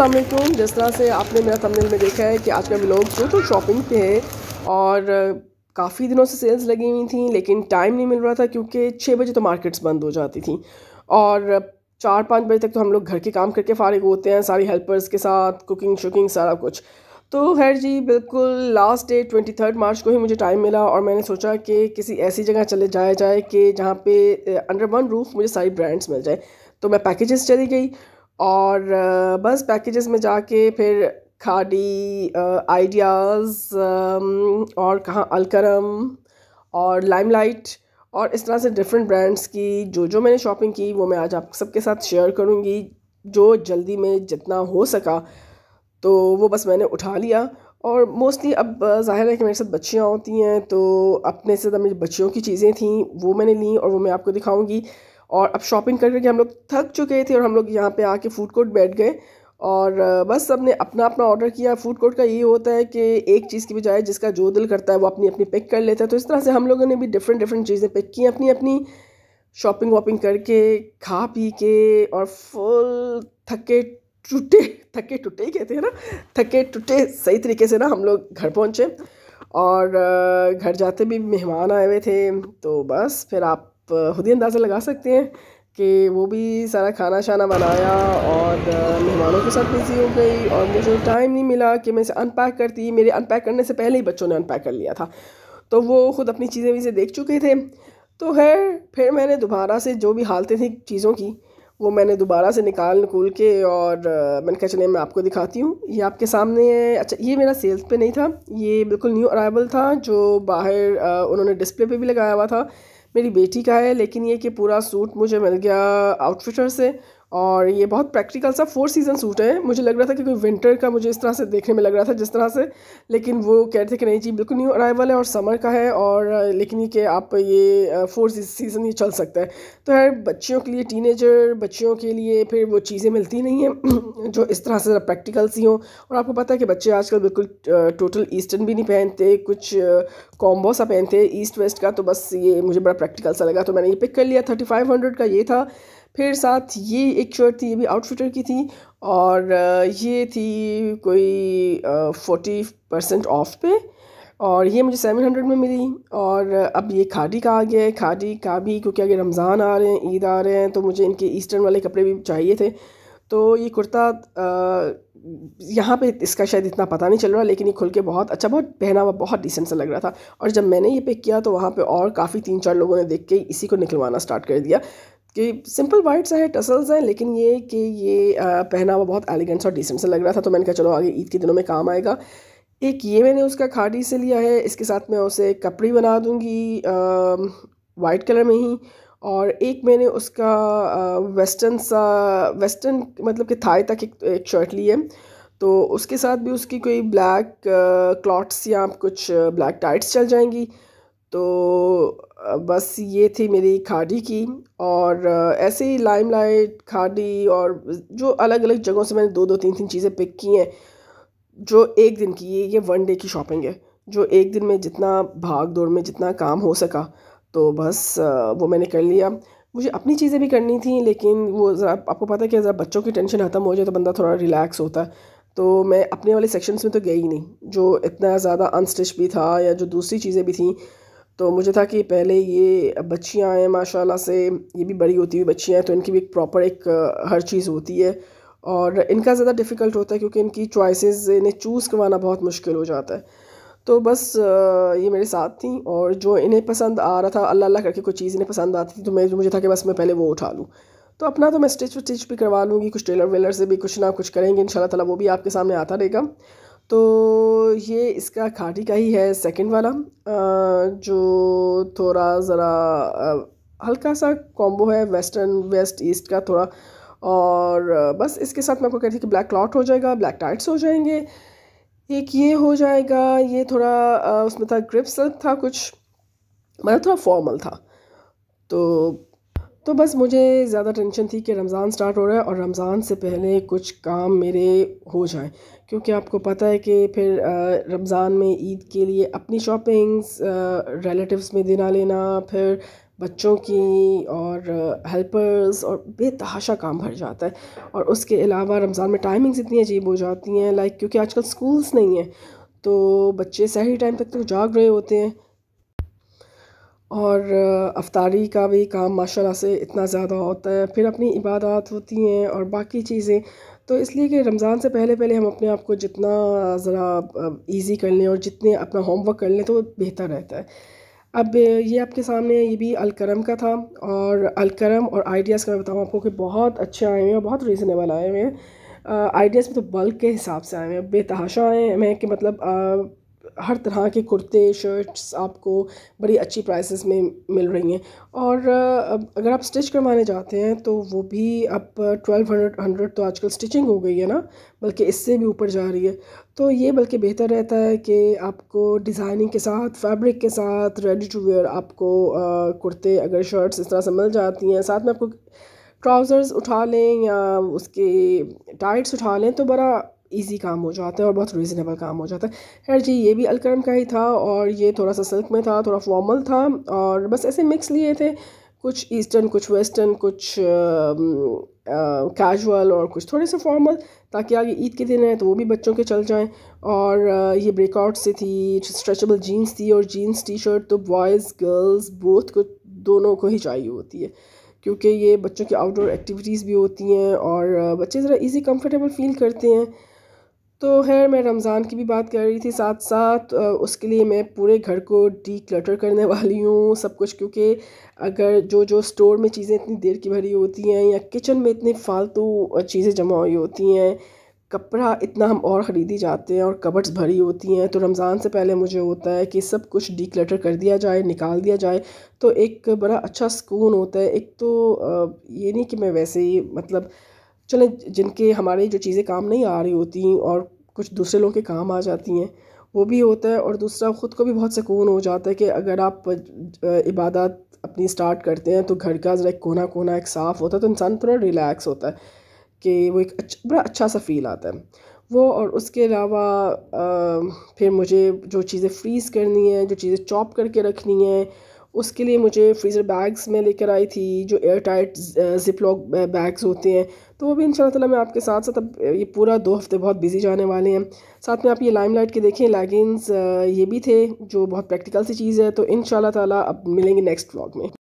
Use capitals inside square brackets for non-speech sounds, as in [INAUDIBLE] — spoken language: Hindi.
असलम जिस तरह से आपने मेरा तमिल में देखा है कि आज का लोग जो तो शॉपिंग पे हैं और काफ़ी दिनों से सेल्स लगी हुई थी लेकिन टाइम नहीं मिल रहा था क्योंकि छः बजे तो मार्केट्स बंद हो जाती थी और चार पाँच बजे तक तो हम लोग घर के काम करके फारिग होते हैं सारी हेल्पर्स के साथ कुकिंग शुकिंग सारा कुछ तो खैर जी बिल्कुल last day twenty third March को ही मुझे टाइम मिला और मैंने सोचा कि किसी ऐसी जगह चले जाया जाए कि जहाँ पे अंडर वन रूफ मुझे सारी ब्रांड्स मिल जाए तो मैं पैकेजेस चली गई और बस पैकेजेस में जाके फिर खाडी आइडियाज़ और कहाँ अलकरम और लाइमलाइट और इस तरह से डिफरेंट ब्रांड्स की जो जो मैंने शॉपिंग की वो मैं आज आप सबके साथ शेयर करूँगी जो जल्दी में जितना हो सका तो वो बस मैंने उठा लिया और मोस्टली अब जाहिर है कि मेरे साथ बच्चियाँ होती हैं तो अपने से मेरी बच्चियों की चीज़ें थी वो मैंने ली और वो मैं आपको दिखाऊँगी और अब शॉपिंग कर करके हम लोग थक चुके थे और हम लोग यहाँ पे आके फूड कोर्ट बैठ गए और बस सबने अपना अपना ऑर्डर किया फूड कोर्ट का ये होता है कि एक चीज़ की बजाय जिसका जो दिल करता है वो अपनी अपनी पिक कर लेता है तो इस तरह से हम लोगों ने भी डिफरेंट डिफरेंट चीज़ें पिक की अपनी अपनी शॉपिंग वॉपिंग करके खा पी के और फुल थके टूटे थके टूटे ही कहते हैं ना थके टूटे सही तरीके से ना हम लोग घर पहुँचे और घर जाते भी मेहमान आए हुए थे तो बस फिर आप खुद ही अंदाज़ा लगा सकते हैं कि वो भी सारा खाना शाना बनाया और मेहमानों के साथ बिज़ी हो गई और मुझे टाइम नहीं मिला कि मैं इसे अनपैक करती मेरे अनपैक करने से पहले ही बच्चों ने अनपैक कर लिया था तो वो खुद अपनी चीज़ें वीज़ें देख चुके थे तो खैर फिर मैंने दोबारा से जो भी हालतें थी चीज़ों की वो मैंने दोबारा से निकाल निकूल के और मैंने कहा चले मैं आपको दिखाती हूँ ये आपके सामने है अच्छा ये मेरा सेल्स पे नहीं था ये बिल्कुल न्यू अराइवल था जो बाहर उन्होंने डिस्प्ले पे भी लगाया हुआ था मेरी बेटी का है लेकिन ये कि पूरा सूट मुझे मिल गया आउटफिटर से और ये बहुत प्रैक्टिकल सा फोर सीज़न सूट है मुझे लग रहा था कि कोई विंटर का मुझे इस तरह से देखने में लग रहा था जिस तरह से लेकिन वो कह रहे थे कि नहीं जी बिल्कुल न्यू अराइवल है और समर का है और लेकिन ये कि आप ये फोर सीज़न ये चल सकता है तो है बच्चियों के लिए टीनेजर बच्चियों के लिए फिर वो चीज़ें मिलती नहीं हैं [CLEARS THROAT] जो इस तरह से प्रैक्टिकल सी हों और आपको पता है कि बच्चे आजकल बिल्कुल टोटल ईस्टर्न भी नहीं पहनते कुछ कॉम्बो सा पहनते ईस्ट वेस्ट का तो बस ये मुझे बड़ा प्रैक्टिकल सा लगा तो मैंने ये पिक कर लिया थर्टी फाइव हंड्रेड का ये था फिर साथ ये एक शर्ट थी ये भी आउटफिटर की थी और ये थी कोई फोर्टी परसेंट ऑफ पे और ये मुझे सेवन हंड्रेड में मिली और अब ये खादी का आ गया है खादी का भी क्योंकि अगर रमज़ान आ रहे हैं ईद आ रहे हैं तो मुझे इनके ईस्टर्न वाले कपड़े भी चाहिए थे तो ये कुर्ता यहाँ पे इसका शायद इतना पता नहीं चल रहा लेकिन ये खुल के बहुत अच्छा बहुत पहना हुआ बहुत डिसेंट सा लग रहा था और जब मैंने ये पिक किया तो वहाँ पे और काफ़ी तीन चार लोगों ने देख के इसी को निकलवाना स्टार्ट कर दिया कि सिंपल वाइट्स हैं टसल्स हैं लेकिन ये कि ये पहना हुआ बहुत एलिगेंट और डिसेंट से लग रहा था तो मैंने कहा चलो आगे ईद के दिनों में काम आएगा एक ये मैंने उसका खाड़ी से लिया है इसके साथ मैं उसे कपड़ी बना दूँगी वाइट कलर में ही और एक मैंने उसका वेस्टर्न सा वेस्टर्न मतलब कि थाई तक एक, एक शर्ट ली है तो उसके साथ भी उसकी कोई ब्लैक क्लॉट्स या कुछ ब्लैक टाइट्स चल जाएंगी तो बस ये थी मेरी खाड़ी की और ऐसे ही लाइम लाइट खाड़ी और जो अलग अलग जगहों से मैंने दो दो तीन तीन चीज़ें पिक की हैं जो एक दिन की ये ये वन डे की शॉपिंग है जो एक दिन में जितना भाग दौड़ में जितना काम हो सका तो बस वो मैंने कर लिया मुझे अपनी चीज़ें भी करनी थी लेकिन वो ज़रा आपको पता है कि ज़रा बच्चों की टेंशन ख़त्म हो जाए तो बंदा थोड़ा रिलैक्स होता है तो मैं अपने वाले सेक्शंस में तो गई नहीं जो इतना ज़्यादा अनस्टिच भी था या जो दूसरी चीज़ें भी थी तो मुझे था कि पहले ये बच्चियाँ हैं माशाल्लाह से ये भी बड़ी होती हुई बच्चियाँ हैं तो इनकी भी एक प्रॉपर एक हर चीज़ होती है और इनका ज़्यादा डिफ़िकल्ट होता है क्योंकि इनकी चॉइसेस इन्हें चूज़ करवाना बहुत मुश्किल हो जाता है तो बस ये मेरे साथ थी और जो इन्हें पसंद आ रहा था अल्लाह अल्लाह करके कोई चीज़ इन्हें पसंद आती थी तो मैं मुझे था कि बस मैं पहले वो उठा लूँ तो अपना तो मैं स्टिच वटिच भी करवा लूँगी कुछ टेलर वेलर से भी कुछ ना कुछ करेंगे इन शाला वो भी आपके सामने आता रहेगा तो ये इसका खाटी का ही है सेकंड वाला जो थोड़ा ज़रा हल्का सा कॉम्बो है वेस्टर्न वेस्ट ईस्ट का थोड़ा और बस इसके साथ मैं आपको कहती थी कि ब्लैक क्लॉट हो जाएगा ब्लैक टाइट्स हो जाएंगे एक ये हो जाएगा ये थोड़ा उसमें था ग्रिप्स था कुछ मतलब थोड़ा फॉर्मल था तो तो बस मुझे ज़्यादा टेंशन थी कि रमज़ान स्टार्ट हो रहा है और रमज़ान से पहले कुछ काम मेरे हो जाएं क्योंकि आपको पता है कि फिर रमज़ान में ईद के लिए अपनी शॉपिंग्स रिलेटिव्स में देना लेना फिर बच्चों की और हेल्पर्स और बेतहाशा काम भर जाता है और उसके अलावा रमज़ान में टाइमिंग्स इतनी अजीब हो जाती हैं लाइक क्योंकि आजकल स्कूल्स नहीं हैं तो बच्चे सही टाइम तक तो जाग रहे होते हैं और अफ्तारी का भी काम माशाल्लाह से इतना ज़्यादा होता है फिर अपनी इबादत होती हैं और बाकी चीज़ें तो इसलिए कि रमज़ान से पहले पहले हम अपने आप को जितना ज़रा इजी कर लें और जितने अपना होमवर्क कर लें तो बेहतर रहता है अब ये आपके सामने ये भी अलकरम का था और अलकरम और आइडियाज़ का मैं बताऊँ आपको कि बहुत अच्छे आए हुए हैं बहुत रीज़नेबल आए हुए हैं आइडियाज़ में तो बल्क के हिसाब से आए हुए हैं बेतहाशा आए हैं कि मतलब हर तरह के कुर्ते शर्ट्स आपको बड़ी अच्छी प्राइसेस में मिल रही हैं और अगर आप स्टिच करवाने जाते हैं तो वो भी आप ट्वेल्व हंड्रेड हंड्रेड तो आजकल स्टिचिंग हो गई है ना बल्कि इससे भी ऊपर जा रही है तो ये बल्कि बेहतर रहता है कि आपको डिज़ाइनिंग के साथ फैब्रिक के साथ रेडी टू वेयर आपको कुर्ते अगर शर्ट्स इस तरह से मिल जाती हैं साथ में आपको ट्राउज़र्स उठा लें या उसके टाइट्स उठा लें तो बड़ा ईजी काम हो जाता है और बहुत रीज़नेबल काम हो जाता है खैर जी ये भी अलकरम का ही था और ये थोड़ा सा सिल्क में था थोड़ा फॉर्मल था और बस ऐसे मिक्स लिए थे कुछ ईस्टर्न कुछ वेस्टर्न कुछ कैजुअल और कुछ थोड़े से फॉर्मल ताकि आगे ईद के दिन है तो वो भी बच्चों के चल जाएं और आ, ये ब्रेकआउट से थी स्ट्रेचेबल जीन्स थी और जीन्स टी शर्ट तो बॉयज़ गर्ल्स बोथ को दोनों को ही चाहिए होती है क्योंकि ये बच्चों की आउटडोर एक्टिविटीज़ भी होती हैं और बच्चे ज़रा इजी कंफर्टेबल फील करते हैं तो खैर मैं रमज़ान की भी बात कर रही थी साथ साथ उसके लिए मैं पूरे घर को डी क्लटर करने वाली हूँ सब कुछ क्योंकि अगर जो जो स्टोर में चीज़ें इतनी देर की भरी होती हैं या किचन में इतनी फालतू चीज़ें जमा हुई होती हैं कपड़ा इतना हम और ख़रीदी जाते हैं और कबर्ड्स भरी होती हैं तो रमज़ान से पहले मुझे होता है कि सब कुछ क्लटर कर दिया जाए निकाल दिया जाए तो एक बड़ा अच्छा सुकून होता है एक तो ये नहीं कि मैं वैसे ही मतलब चले जिनके हमारे जो चीज़ें काम नहीं आ रही होती और कुछ दूसरे लोगों के काम आ जाती हैं वो भी होता है और दूसरा ख़ुद को भी बहुत सुकून हो जाता है कि अगर आप इबादत अपनी स्टार्ट करते हैं तो घर का ज़रा एक कोना कोना एक साफ़ होता है तो इंसान थोड़ा रिलैक्स होता है कि वो एक अच्छा बड़ा अच्छा सा फील आता है वो और उसके अलावा फिर मुझे जो चीज़ें फ्रीज़ करनी है जो चीज़ें चॉप करके रखनी है उसके लिए मुझे फ्रीज़र बैग्स मैं लेकर आई थी जो एयर टाइट लॉक बैग्स होते हैं तो वो भी इन शाला मैं आपके साथ साथ अब uh, ये पूरा दो हफ्ते बहुत बिजी जाने वाले हैं साथ में आप ये लाइम लाइट के देखें लेगिंग्स uh, ये भी थे जो बहुत प्रैक्टिकल सी चीज़ है तो इन शाला अब मिलेंगे नेक्स्ट व्लॉग में